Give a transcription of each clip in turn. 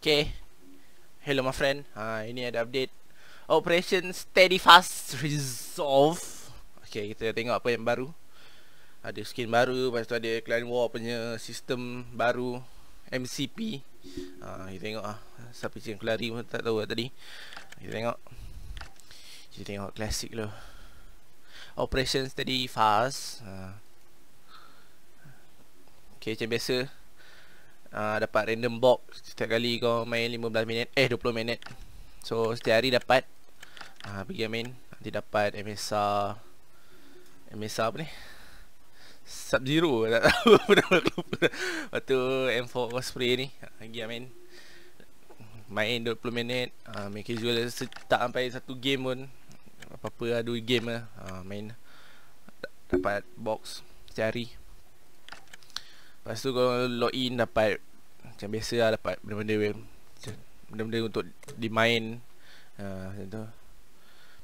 Okay Hello my friend ha, Ini ada update Operation Steady Fast Resolve Okay kita tengok apa yang baru Ada skin baru Lepas tu ada Clan War punya sistem baru MCP ha, Kita tengok lah Siapa yang aku pun tak tahu lah tadi Kita tengok Kita tengok klasik tu Operation Steady Fast ha. Okay macam biasa uh, dapat random box setiap kali kau main 15 minit eh 20 minit so setiap hari dapat uh, pergi main nanti dapat MSA MSA apa ni sub zero tak tahu pernah lupa waktu M4 Osprey ni ah, pergi main main 20 minit uh, main casual tak sampai satu game pun apa-apa lah game lah uh, main dapat box setiap hari Lepas tu kalau login dapat Macam biasa lah dapat benda-benda Benda-benda untuk dimain uh, Macam tu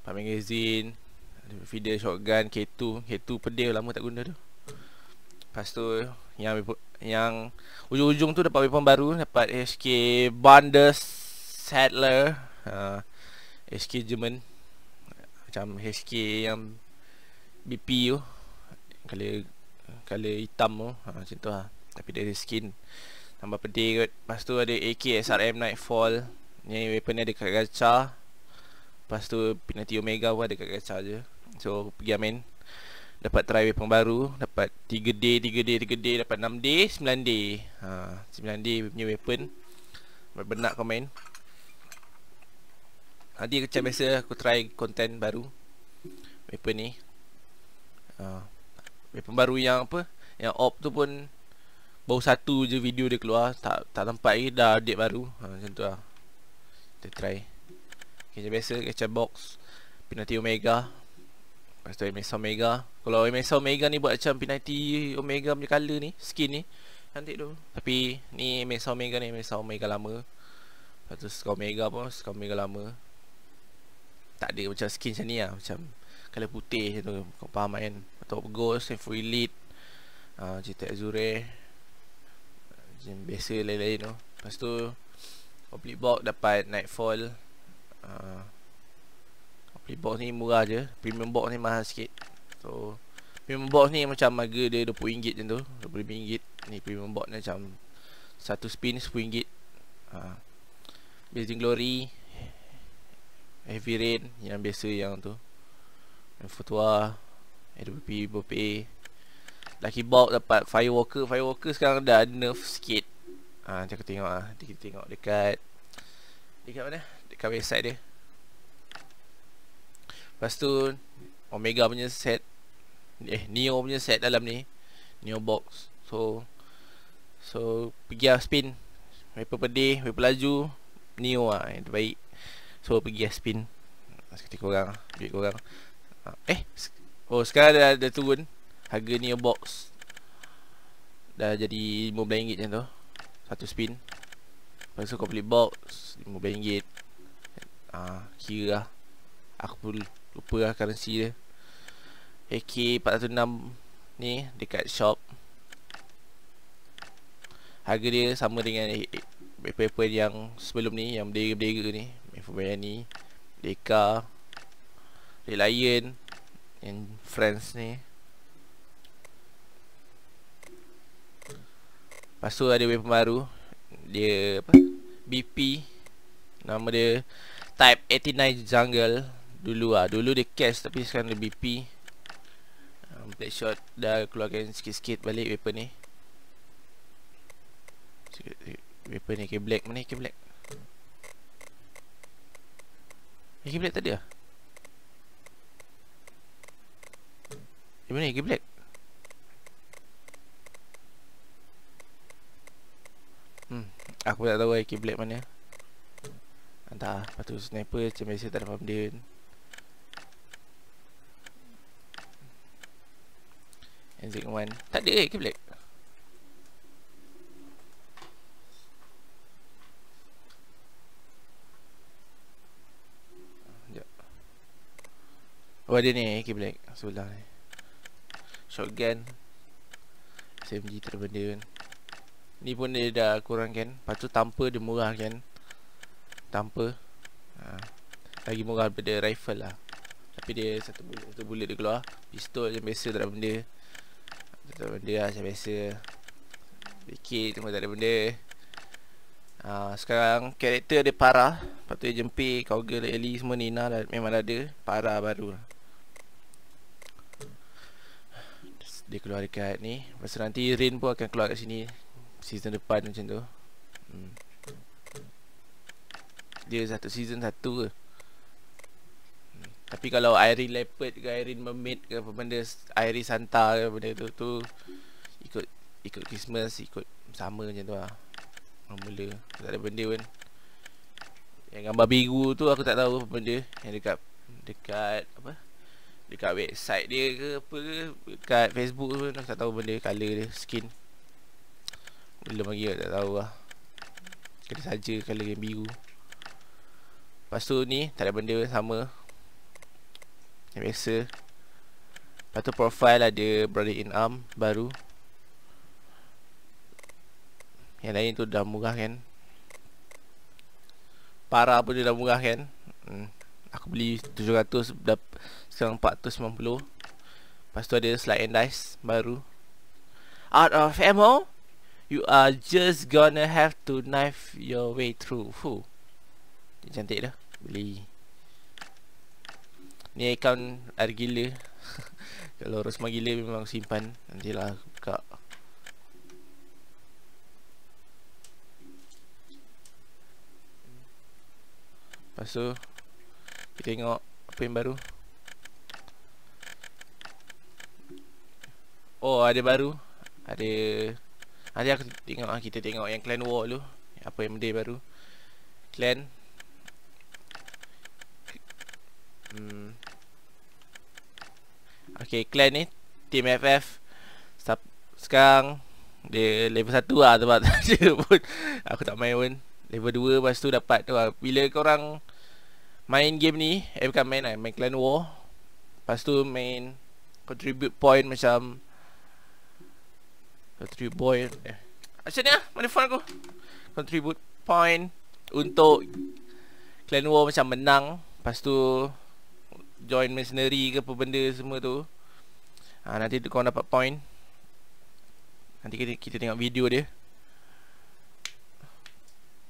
Pak Magazine Feeder shotgun K2 K2 pedih lama tak guna tu Lepas tu Yang yang Ujung-ujung tu dapat weapon baru Dapat HK Bundle Settler uh, ah, HK German Macam HK yang BP tu Kala Kala hitam tu ha, Macam tu lah tapi dia ada skin Tambah pedih kot Lepas tu ada AK SRM Nightfall Ni weapon dia dekat gacha Lepas tu Penalty Omega pun ada dekat gacha je So pergi amin Dapat try weapon baru Dapat 3D, 3D, 3D Dapat 6D, 9D ha, 9D punya weapon Benak kau main Nanti ha, macam biasa aku try content baru Weapon ni uh, Weapon baru yang apa Yang op tu pun baru satu je video dia keluar tak tak tempat lagi dah update baru ha, macam tu lah kita try kecap biasa kecap box penalty omega lepas tu MSA omega kalau MSA omega ni buat macam penalty omega punya colour ni skin ni cantik tu tapi ni MSA omega ni MSA omega lama lepas tu skor omega pun skor omega lama tak ada macam skin macam ni lah macam colour putih macam tu kau faham kan atau ghost free lead uh, azure. Macam biasa lain-lain tu Lepas tu Oblique box dapat Nightfall uh, Oblique box ni murah je Premium box ni mahal sikit So Premium box ni macam harga dia RM20 macam tu RM25 Ni premium box ni macam Satu spin RM10 uh, ah, Blazing Glory Heavy Rain Yang biasa yang tu Yang Fatwa RWP Bopay Lucky Bob dapat Firewalker Firewalker sekarang dah nerf sikit ha, Nanti aku tengok lah Nanti kita tengok dekat Dekat mana? Dekat website dia Lepas tu Omega punya set Eh Neo punya set dalam ni Neo box So So Pergi lah spin Wiper pedih Wiper laju Neo lah yang terbaik So pergi lah spin Sekali korang Bikit lah. korang ah, Eh Oh sekarang dah, dah turun Harga ni box Dah jadi RM15 macam tu Satu spin Lepas tu kau beli box RM15 ha, Kira lah Aku pun lupa lah currency dia AK 406 Ni dekat shop Harga dia sama dengan eh, eh, Paper-paper yang sebelum ni Yang berdera-berdera ni Paper-paper yang ni Deka Red Lion Yang France ni Lepas tu ada wave baru Dia apa BP Nama dia Type 89 Jungle Dulu ah Dulu dia cash Tapi sekarang dia BP um, ah, Black shot Dah keluarkan sikit-sikit balik Weapon ni Weapon ni ke black Mana ke black Ke black tadi lah Eh mana ke Aku tak tahu AK lah Blade mana Entah Lepas tu sniper macam biasa tak ada farm dia NZ1 Tak ada AK eh Blade Oh ada ni AK Black Sebelah ni Shotgun SMG terbenda kan Ni pun dia dah kurangkan Lepas tu tanpa dia murah kan Tanpa ha. Lagi murah daripada rifle lah Tapi dia satu bullet, satu bullet dia keluar Pistol je biasa tak ada benda Tak ada benda lah macam biasa Bikit cuma tak ada benda ha. Sekarang karakter dia parah Lepas tu dia jempi Kogel, Ellie semua Nina dah, memang dah ada Parah baru lah dia keluar dekat ni Lepas nanti Rin pun akan keluar kat sini season depan macam tu hmm. dia satu season satu ke hmm. tapi kalau Irene Leopard ke Irene Mermaid ke apa benda Irene Santa ke benda tu tu ikut ikut Christmas ikut sama macam tu lah mula tak ada benda pun yang gambar biru tu aku tak tahu apa benda yang dekat dekat apa dekat website dia ke apa ke dekat Facebook tu aku tak tahu benda color dia skin belum lagi tak tahu lah Kena saja colour yang biru Lepas tu ni tak ada benda sama Yang biasa Lepas tu profile ada brother in arm baru Yang lain tu dah murah kan Para pun dia dah murah kan hmm. Aku beli 700 dah Sekarang 490 Lepas tu ada slide and dice baru Out of ammo you are just gonna have to knife your way through. Fu. Cantik dah. Beli. Ni account ada gila. Kalau rosma gila memang simpan. Nantilah buka. Lepas tu, kita tengok apa yang baru. Oh, ada baru. Ada... Nanti aku tengok ah, Kita tengok yang clan war tu Apa yang benda baru Clan hmm. Okay clan ni Team FF Sekarang Dia level 1 lah Sebab dia pun Aku tak main pun Level 2 Lepas tu dapat tu lah. Bila korang Main game ni Eh bukan main lah Main clan war Lepas tu main Contribute point macam Contribute boy eh. Macam ni lah Mana phone aku Contribute point Untuk Clan war macam menang Lepas tu Join mercenary ke apa benda semua tu ha, Nanti tu korang dapat point Nanti kita, kita tengok video dia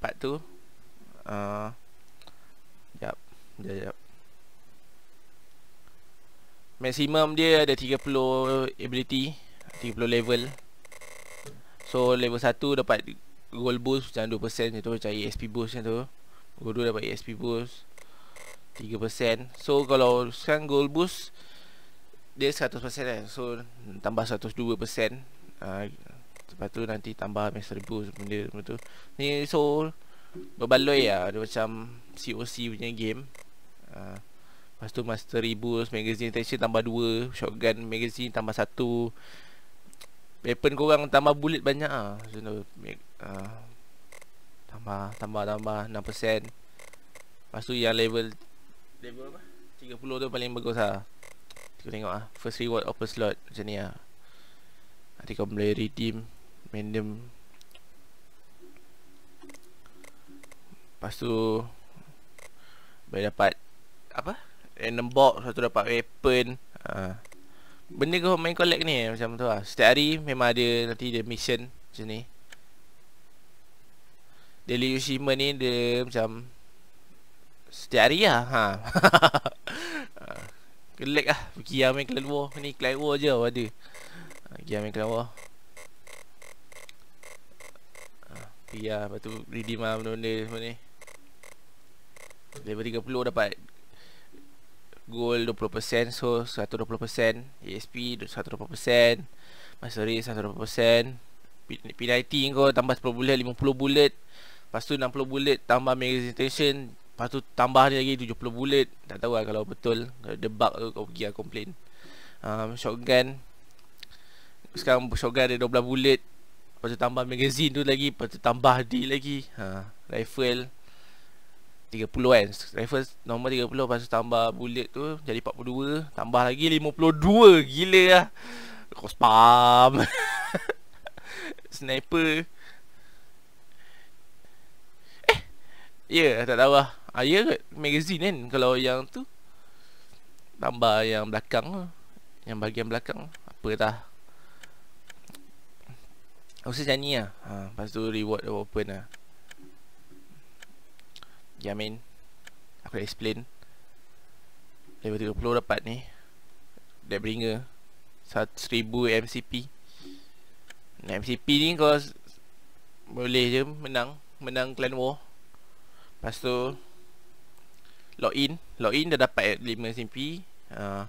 Part tu uh, ah. Sekejap Sekejap Sekejap Maximum dia ada 30 ability 30 level So level 1 dapat gold boost macam 2% macam tu macam ESP boost macam tu Gold 2 dapat ESP boost 3% So kalau sekarang gold boost Dia 100% kan eh. So tambah 102% uh, ah, Lepas tu nanti tambah master boost benda macam tu Ni so Berbaloi lah Dia macam COC punya game uh, Lepas tu master boost magazine attention tambah 2 Shotgun magazine tambah 1 Weapon kau korang tambah bullet banyak ah. So, uh, ah. tambah tambah tambah 6%. Lepas tu yang level level apa? 30 tu paling bagus ah. Kita tengok ah. First reward open slot macam ni ah. Nanti kau boleh redeem random Lepas tu Boleh dapat Apa? Random box Lepas dapat weapon Haa uh. Benda kau main collect ni macam tu lah Setiap hari memang ada nanti dia mission macam ni Daily Yoshima ni dia macam Setiap hari lah ha. collect ah, lah Pergi main clan war Ni clan war je ada ah, Pergi main clan war ah, Pergi lah Lepas tu redeem lah benda-benda semua ni Level 30 dapat goal 20% so 120% ASP 120% masa race 120% penalty kau tambah 10 bullet 50 bullet lepas tu 60 bullet tambah magazine tension lepas tu tambah dia lagi 70 bullet tak tahu lah kalau betul kalau debug tu kau pergi lah complain um, shotgun sekarang shotgun ada 12 bullet lepas tu tambah magazine tu lagi lepas tu tambah D lagi ha, rifle 30 kan Rifle nombor 30 Lepas tu tambah bullet tu Jadi 42 Tambah lagi 52 Gila lah Kau spam Sniper Eh Ya yeah, tak tahu lah ah, Ya yeah, Magazine kan Kalau yang tu Tambah yang belakang Yang bahagian belakang Apa dah Aku rasa macam ni lah ha, Lepas tu reward open lah Yamin Aku dah explain Level 30 dapat ni Dead Bringer 1000 MCP MCP ni kau Boleh je menang Menang Clan War Lepas tu Login Login dah dapat 5 SMP uh.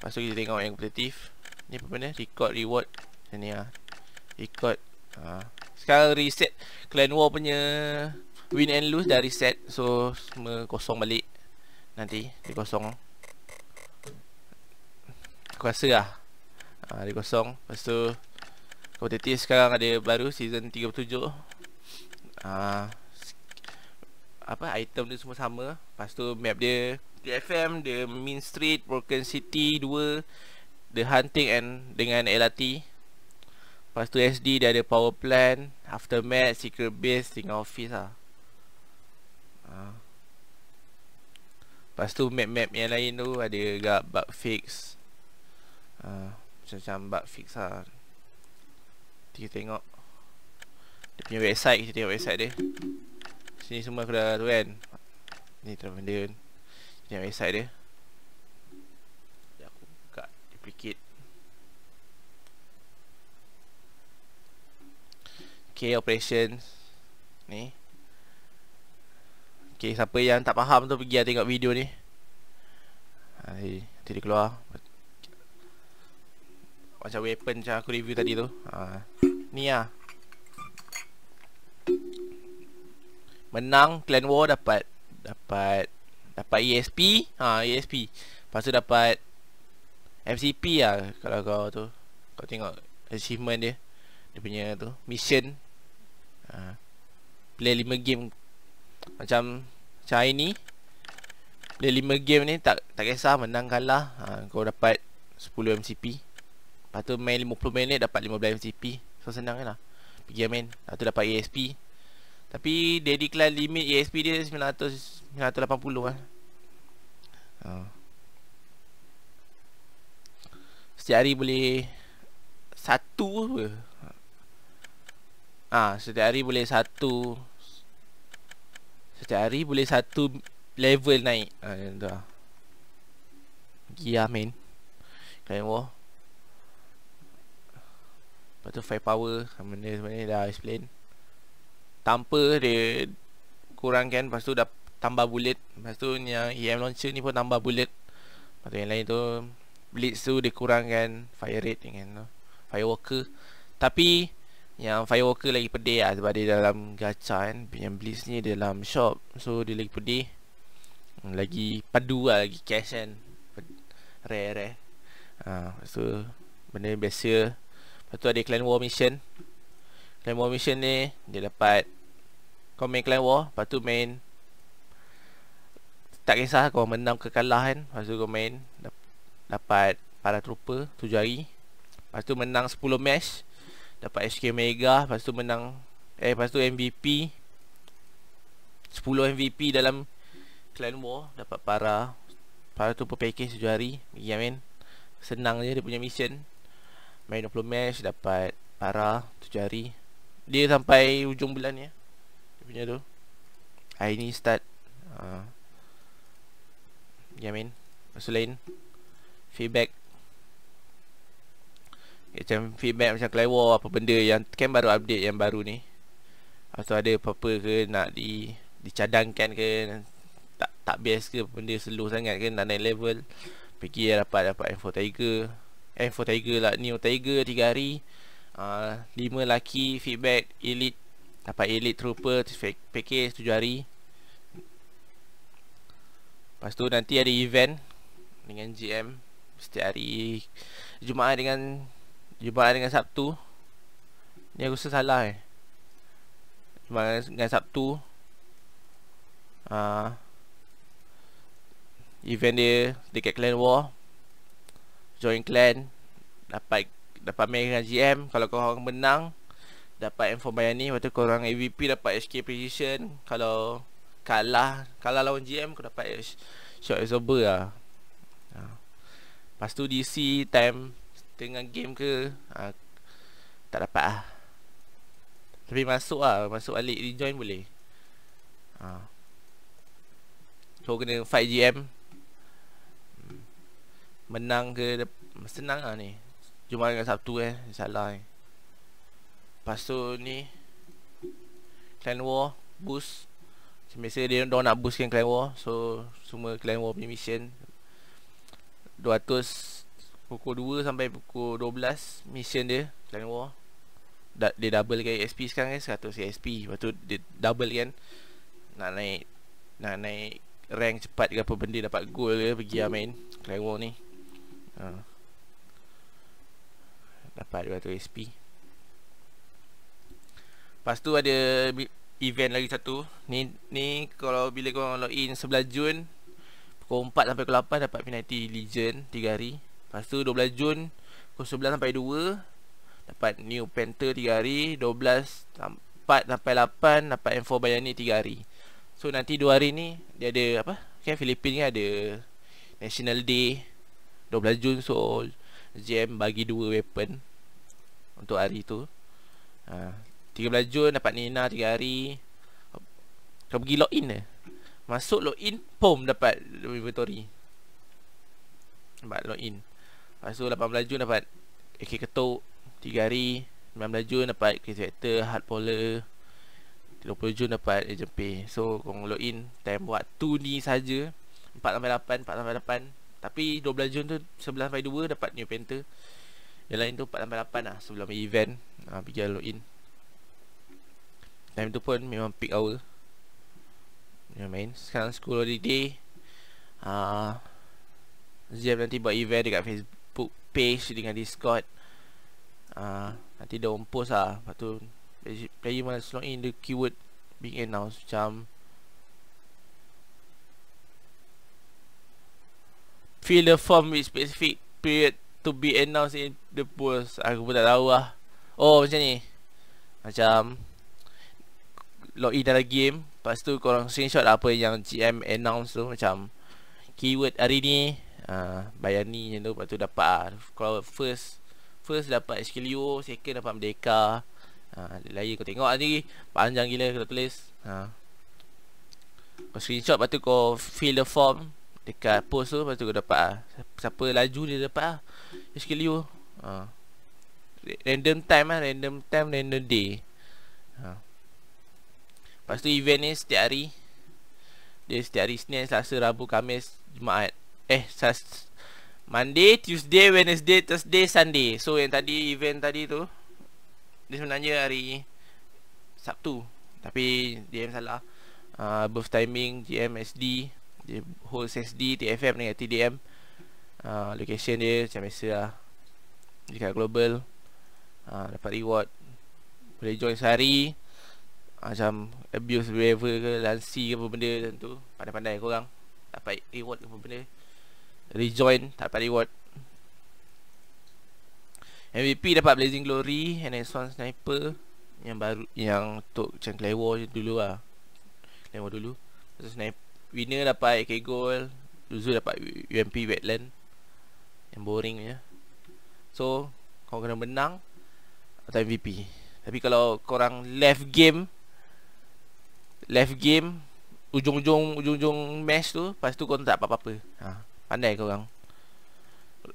Lepas tu kita tengok yang kompetitif Ni apa benda Record reward Macam ni lah Record uh. Sekarang reset Clan War punya win and lose dah reset so semua kosong balik nanti dia kosong aku rasa lah ha, dia kosong lepas tu kompetitif sekarang ada baru season 37 ah ha, apa item dia semua sama lepas tu map dia DFM the Main Street Broken City 2 The Hunting and dengan LRT Lepas tu SD dia ada power plant, aftermath, secret base, tinggal office lah. Lepas tu map-map yang lain tu ada juga bug fix uh, Macam-macam bug fix lah Nanti kita tengok Dia punya website, kita tengok website dia Sini semua aku dah tu kan Ni terlalu benda kan Kita tengok website dia Aku buka duplicate Okay, operations Ni Okay, siapa yang tak faham tu pergi ah, tengok video ni. Hai, nanti keluar. Macam weapon macam aku review tadi tu. Ha. Ni lah. Menang Clan War dapat dapat dapat ESP. Ha, ESP. Lepas tu dapat MCP lah kalau kau tu. Kau tengok achievement dia. Dia punya tu mission. Ha. Play 5 game macam Macam hari ni Dia 5 game ni Tak tak kisah Menang kalah ha, Kau dapat 10 MCP Lepas tu main 50 minit Dapat 15 MCP So senang kan lah Pergi main Lepas tu dapat ESP, Tapi Dia declare limit ESP dia 900 980 kan ha. Setiap hari boleh Satu Ah, ha, setiap hari boleh satu Setiap hari boleh satu level naik ha, Macam tu lah ya, Gia main Clan War Lepas tu fire power Benda sebenarnya dah explain Tanpa dia Kurangkan Lepas tu dah tambah bullet Lepas tu yang EM launcher ni pun tambah bullet Lepas tu yang lain tu Blitz tu dia kurangkan Fire rate dengan tu Firewalker Tapi yang Fireworker lagi pedih lah Sebab dia dalam gacha kan Yang Blitz ni dalam shop So dia lagi pedih hmm, Lagi padu lah Lagi cash kan Rare-rare ha, So Benda biasa Lepas tu ada Clan War Mission Clan War Mission ni Dia dapat Kau main Clan War Lepas tu main Tak kisah kau menang ke kalah kan Lepas tu kau main Dapat Para trooper 7 hari Lepas tu menang 10 match Dapat SK Mega Lepas tu menang Eh lepas tu MVP 10 MVP dalam Clan War Dapat para Para tu per package sejuh hari Pergi amin Senang je dia punya mission Main 20 match Dapat para 7 hari Dia sampai ujung bulan ni ya, Dia punya tu Hari ni start uh, Pergi Lepas tu lain Feedback macam feedback macam keluar apa benda yang kan baru update yang baru ni atau ada apa-apa ke nak di dicadangkan ke tak tak best ke benda slow sangat ke nak naik level pergi yang dapat dapat info tiger eh, info tiger lah new tiger 3 hari uh, ah, 5 laki feedback elite dapat elite trooper package 7 hari lepas tu nanti ada event dengan GM setiap hari Jumaat dengan Jumaat dengan Sabtu Ni aku rasa salah eh Jumaat dengan Sabtu Haa uh, Event dia Dekat Clan War Join Clan Dapat Dapat main dengan GM Kalau korang menang Dapat info bayar ni Lepas tu korang AVP Dapat HK Precision Kalau Kalah Kalah lawan GM Kau dapat Shot Absorber lah ah. Lepas tu DC Time dengan game ke ha, tak dapat lah tapi masuk lah masuk balik rejoin boleh ha. so kena fight GM hmm. menang ke senang lah ni cuma dengan Sabtu eh insyaAllah eh. lepas tu ni clan war boost macam biasa dia orang nak boostkan clan war so semua clan war punya mission 200 Pukul 2 sampai pukul 12 Mission dia Clan War da- Dia double kan ASP sekarang kan 100 ASP Lepas tu dia double kan Nak naik Nak naik Rank cepat ke apa benda Dapat gold ke Pergi lah main Clan War ni ha. Dapat 200 ASP Lepas tu ada Event lagi satu Ni ni Kalau bila korang login 11 Jun Pukul 4 sampai pukul 8 Dapat penalty Legion 3 hari Lepas tu 12 Jun Pukul 11 sampai 2 Dapat New Panther 3 hari 12 4 sampai 8 Dapat M4 Bayani 3 hari So nanti 2 hari ni Dia ada apa Kan Filipina kan ni ada National Day 12 Jun So GM bagi 2 weapon Untuk hari tu ha, 13 Jun dapat Nina 3 hari Kau pergi log in eh Masuk log in Pum dapat inventory Dapat log in Lepas tu 18 Jun dapat AK ketuk 3 hari 19 Jun dapat Crazy Vector Hard Polar 20 Jun dapat Agent Pay So korang log in Time buat tu ni saja 4 sampai 8 4 8 Tapi 12 Jun tu 11 sampai 2 Dapat New Panther Yang lain tu 4 8 lah Sebelum event ha, Pergi log in Time tu pun memang peak hour Memang main Sekarang school holiday Haa uh, Zia nanti buat event dekat Facebook page dengan discord uh, Nanti dia orang post lah Lepas tu Player must log in the keyword Big announce macam Fill the form with specific period To be announced in the post Aku pun tak tahu lah Oh macam ni Macam Log in dalam game Lepas tu korang screenshot lah apa yang GM announce tu Macam Keyword hari ni Ah, Bayani macam tu Lepas tu dapat lah Kalau first First dapat HKLU Second dapat Merdeka uh, ah, Layar kau tengok lah Panjang gila kau tulis ha. Kau screenshot Lepas tu kau fill the form Dekat post tu Lepas tu kau dapat lah Siapa laju dia dapat lah HKLU uh. Random time lah Random time Random day ha. Lepas tu event ni setiap hari Dia setiap hari Senin, Selasa, Rabu, Kamis, Jumaat Eh sas Monday, Tuesday, Wednesday, Thursday, Sunday So yang tadi event tadi tu Dia sebenarnya hari Sabtu Tapi GM salah uh, ah, Birth timing GM SD Dia host SD TFM dengan TDM uh, ah, Location dia macam biasa lah Dekat global uh, Dapat reward Boleh join sehari Macam abuse whatever ke Lansi ke apa benda tu Pandai-pandai korang Dapat reward ke apa benda rejoin tak dapat reward MVP dapat Blazing Glory and next one Sniper yang baru yang untuk macam Clay dulu lah Clay dulu so, Sniper winner dapat AK Gold Luzu dapat UMP Wetland yang boring je so kau kena menang atau MVP tapi kalau korang left game Left game Ujung-ujung Ujung-ujung match tu Lepas tu korang tak apa-apa Haa ah. Pandai kau orang.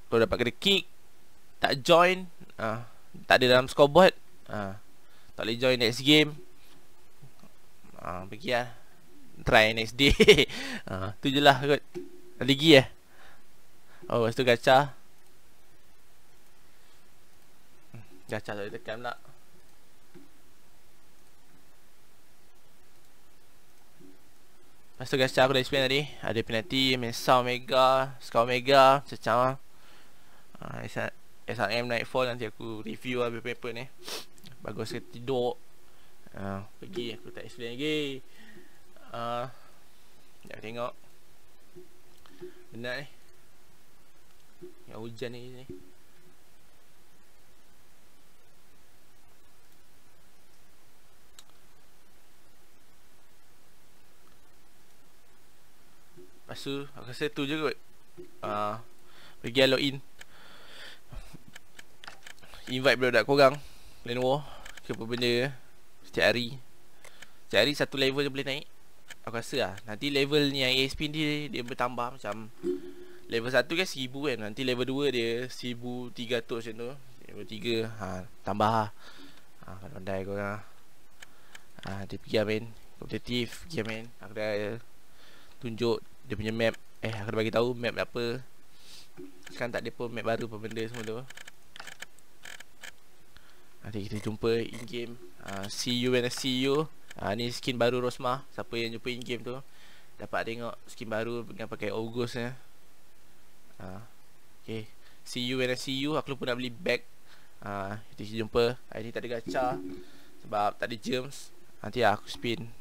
Kau dapat kena kick, tak join, ah, tak ada dalam scoreboard, ah. tak boleh join next game. Ah, pergi lah. Try next day. ha, tu je lah Lagi eh. Oh, lepas tu gacha. Hmm, gacha tak boleh tekan Lepas tu guys cara aku dah explain tadi Ada penalty Mesa Omega Scar Omega Macam lah ah, SRM Nightfall Nanti aku review lah Paper-paper ni Bagus ke tidur uh, ah, Pergi Aku tak explain lagi Sekejap uh, tengok Benar ni eh. Yang hujan ni Ni Lepas tu Aku rasa tu je kot uh, Pergi log in Invite budak-budak korang Clan War Ke apa benda eh? Setiap hari Setiap hari satu level je boleh naik Aku rasa lah Nanti level ni yang ASP ni Dia bertambah macam Level 1 kan 1000 kan Nanti level 2 dia 1300 macam tu Level 3 ha, Tambah lah ha, Pandai-pandai korang lah. ha, Dia pergi lah main Kompetitif Pergi lah main Aku dah tunjuk dia punya map eh aku dah bagi tahu map apa kan tak ada pun map baru apa benda semua tu nanti kita jumpa in game uh, ah, see you when i see you uh, ni skin baru Rosma siapa yang jumpa in game tu dapat tengok skin baru dengan pakai August ya. Uh, okay. see you when i see you aku lupa nak beli bag uh, kita jumpa hari ni tak ada gacha sebab tak ada gems nanti lah aku spin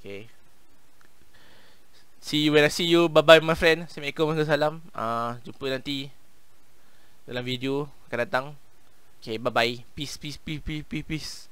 Okay. See you when I see you. Bye-bye my friend. Assalamualaikum warahmatullahi wabarakatuh. Jumpa nanti dalam video akan datang. Okay, bye-bye. peace, peace, peace, peace, peace.